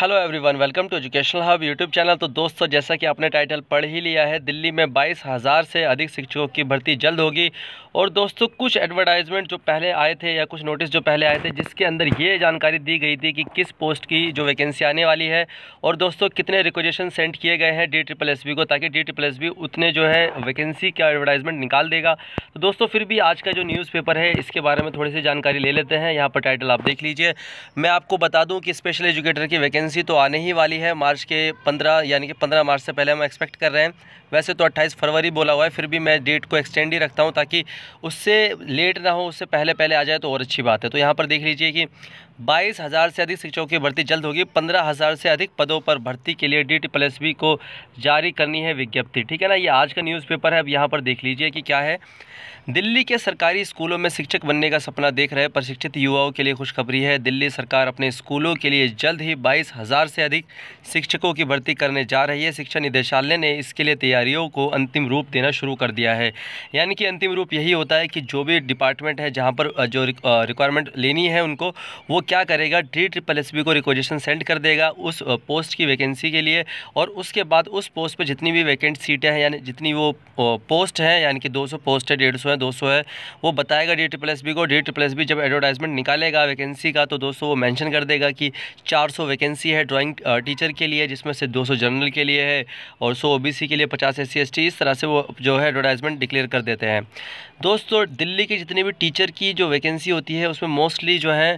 hello everyone welcome to educational hub YouTube channel तो दोस्तों जैसा कि आपने टाइटल पढ़ ही लिया है दिल्ली में बाईस हज़ार से अधिक शिक्षकों की भर्ती जल्द होगी और दोस्तों कुछ एडवर्टाइजमेंट जो पहले आए थे या कुछ नोटिस जो पहले आए थे जिसके अंदर ये जानकारी दी गई थी कि किस पोस्ट की जो वैकेंसी आने वाली है और दोस्तों कितने रिक्वेजेशन सेंड किए गए हैं डी ट्रिपल एस को ताकि डी ट्रिपल एस उतने जो है वैकेंसी का एडवर्टाइजमेंट निकाल देगा तो दोस्तों फिर भी आज का जो न्यूज़पेपर है इसके बारे में थोड़ी सी जानकारी ले लेते हैं यहाँ पर टाइटल आप देख लीजिए मैं आपको बता दूँ कि स्पेशल एजुकेटर की वैकेंसी वैकेंसी तो आने ही वाली है मार्च के पंद्रह यानी कि पंद्रह मार्च से पहले हम एक्सपेक्ट कर रहे हैं वैसे तो अट्ठाईस फरवरी बोला हुआ है फिर भी मैं डेट को एक्सटेंड ही रखता हूँ ताकि उससे लेट ना हो उससे पहले पहले आ जाए तो और अच्छी बात है तो यहाँ पर देख लीजिए कि बाईस हज़ार से अधिक शिक्षकों की भर्ती जल्द होगी पंद्रह हज़ार से अधिक पदों पर भर्ती के लिए डी टी प्लस बी को जारी करनी है विज्ञप्ति ठीक है ना ये आज का न्यूज़पेपर है अब यहाँ पर देख लीजिए कि क्या है दिल्ली के सरकारी स्कूलों में शिक्षक बनने का सपना देख रहे प्रशिक्षित युवाओं के लिए खुशखबरी है दिल्ली सरकार अपने स्कूलों के लिए जल्द ही बाईस हज़ार से अधिक शिक्षकों की भर्ती करने जा रही है शिक्षा निदेशालय ने इसके लिए तैयारियों को अंतिम रूप देना शुरू कर दिया है यानी कि अंतिम रूप यही होता है कि जो भी डिपार्टमेंट है जहाँ पर जो रिक्वायरमेंट लेनी है उनको वो क्या करेगा डी ट्रिपल एस को रिक्वेजेशन सेंड कर देगा उस पोस्ट की वैकेंसी के लिए और उसके बाद उस पोस्ट पर जितनी भी वैकेंट सीटें हैं यानी जितनी वो पोस्ट हैं यानी कि दो पोस्ट है डेढ़ सौ है दो सौ है वो बताएगा डी ट्रिपल एस को डी ट्रिपल एस जब एडवर्टाइजमेंट निकालेगा वैकेंसी का तो दोस्तों वो मेंशन कर देगा कि 400 वैकेंसी सी है ड्राइंग टीचर के लिए जिसमें से 200 जनरल के लिए है और 100 ओबीसी के लिए 50 एस सी इस तरह से वो जो है एडवर्टाइजमेंट डिक्लेयर कर देते हैं दोस्तों दिल्ली की जितनी भी टीचर की जो वैकेंसी होती है उसमें मोस्टली जो है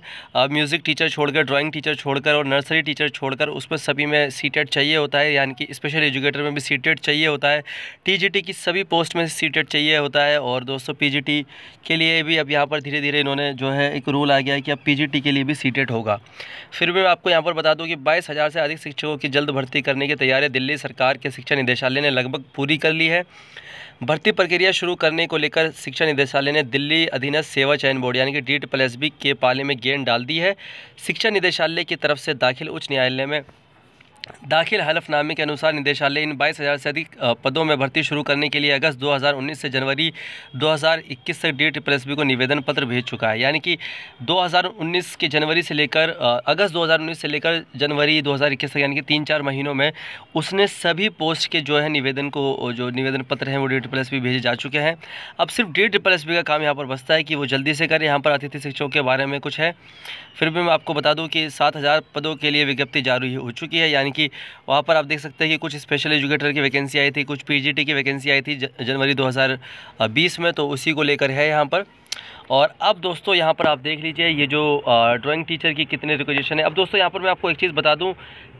म्यूज़िक टीचर छोड़कर ड्राइंग टीचर छोड़कर और नर्सरी टीचर छोड़कर उसमें सभी में सीटेट चाहिए होता है यानी कि स्पेशल एजुकेटर में भी सीटेट चाहिए होता है टी की सभी पोस्ट में सीटेट चाहिए होता है और दोस्तों पी के लिए भी अब यहाँ पर धीरे धीरे इन्होंने जो है एक रूल आ गया है कि अब पी के लिए भी सीटेट होगा फिर भी मैं आपको यहाँ पर बता दूँ कि बाईस हज़ार से अधिक शिक्षकों की जल्द भर्ती करने की तैयारी दिल्ली सरकार के शिक्षा निदेशालय ने लगभग पूरी कर ली है भर्ती प्रक्रिया शुरू करने को लेकर शिक्षा निदेशालय ने दिल्ली अधीनस्थ सेवा चयन बोर्ड यानी कि डीट प्लस बी के पाले में गेंद डाल दी है शिक्षा निदेशालय की तरफ से दाखिल उच्च न्यायालय में दाखिल हलफनामे के अनुसार निदेशालय इन बाईस हज़ार से अधिक पदों में भर्ती शुरू करने के लिए अगस्त 2019 से जनवरी 2021 तक डी टी को निवेदन पत्र भेज चुका है यानी कि 2019 के जनवरी से लेकर अगस्त 2019 से लेकर जनवरी 2021 तक यानी कि तीन चार महीनों में उसने सभी पोस्ट के जो है निवेदन को जो निवेदन पत्र हैं वो डी टी भेजे जा चुके हैं अब सिर्फ डी टी का काम यहाँ पर बसता है कि वो जल्दी से करें यहाँ पर अतिथि शिक्षकों के बारे में कुछ है फिर भी मैं आपको बता दूँ कि सात पदों के लिए विज्ञप्ति जारी हो चुकी है यानी यानी कि वहाँ पर आप देख सकते हैं कि कुछ स्पेशल एजुकेटर की वैकेंसी आई थी कुछ पीजीटी की वैकेंसी आई थी जनवरी 2020 में तो उसी को लेकर है यहाँ पर और अब दोस्तों यहाँ पर आप देख लीजिए ये जो ड्राइंग टीचर की कितने रिक्वेजेशन है अब दोस्तों यहाँ पर मैं आपको एक चीज़ बता दूँ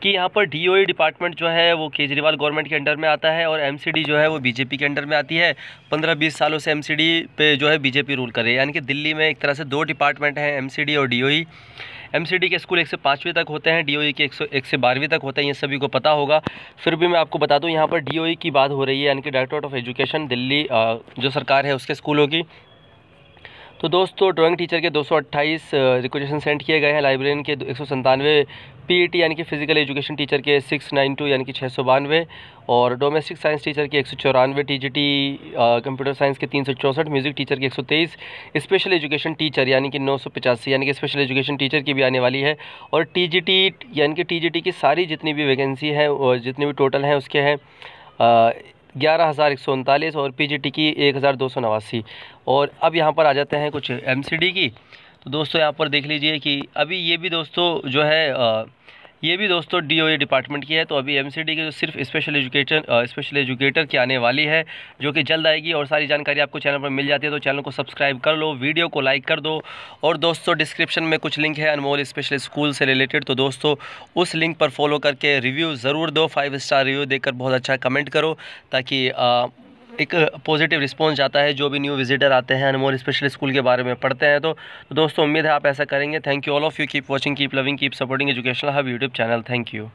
कि यहाँ पर डी डिपार्टमेंट e जो है वो केजरीवाल गवर्नमेंट के अंडर में आता है और एमसीडी जो है वो बीजेपी के अंडर में आती है पंद्रह बीस सालों से एमसीडी पे जो है बीजेपी रूल करे यानी कि दिल्ली में एक तरह से दो डिपार्टमेंट हैं एम और डी एमसीडी के स्कूल एक से पाँचवीं तक होते हैं डीओई e के एक सौ एक से बारहवीं तक होते हैं ये सभी को पता होगा फिर भी मैं आपको बता दूँ यहाँ पर डीओई e की बात हो रही है यानी कि डायरेक्टोरेट ऑफ एजुकेशन दिल्ली जो सरकार है उसके स्कूलों की तो दोस्तों ड्राइंग टीचर के 228 रिक्वेशन सेंड किए गए हैं लाइब्रेरियन के एक सौ संतानवे टी e यानी कि फ़िज़िकल एजुकेशन टीचर के सिक्स नाइन टू यानी कि छः सौ बानवे और डोमेस्टिक साइंस टीचर के एक सौ चौरानवे T G T computer science के तीन सौ चौंसठ म्यूज़िक टीचर के एक सौ तेईस स्पेशल एजुकेशन टीचर यानी कि नौ सौ पचासी यानी कि स्पेशल एजुकेशन टीचर की भी आने वाली है और टी जी टी यानी कि टी जी टी की सारी जितनी भी वैकेंसी हैं जितनी भी टोटल हैं उसके हैं ग्यारह हज़ार एक सौ उनतालीस और टी की एक हज़ार दो सौ नवासी और अब यहाँ पर आ जाते हैं कुछ डी की तो दोस्तों यहाँ पर देख लीजिए कि अभी ये भी दोस्तों जो है ये भी दोस्तों डी ओ ए डिपार्टमेंट की है तो अभी एम सी डी की जो सिर्फ स्पेशल एजुकेटर स्पेशल एजुकेटर की आने वाली है जो कि जल्द आएगी और सारी जानकारी आपको चैनल पर मिल जाती है तो चैनल को सब्सक्राइब कर लो वीडियो को लाइक कर दो और दोस्तों डिस्क्रिप्शन में कुछ लिंक है अनमोल स्पेशल स्कूल से रिलेटेड तो दोस्तों उस लिंक पर फॉलो करके रिव्यू ज़रूर दो फाइव स्टार रिव्यू देकर बहुत अच्छा कमेंट करो ताकि एक पॉजिटिव रिस्पॉन्स आता है जो भी न्यू विजिटर आते हैं अनमोल स्पेशल स्कूल के बारे में पढ़ते हैं तो, तो दोस्तों उम्मीद है आप ऐसा करेंगे thank you all of you keep watching keep loving keep supporting educational hub YouTube channel thank you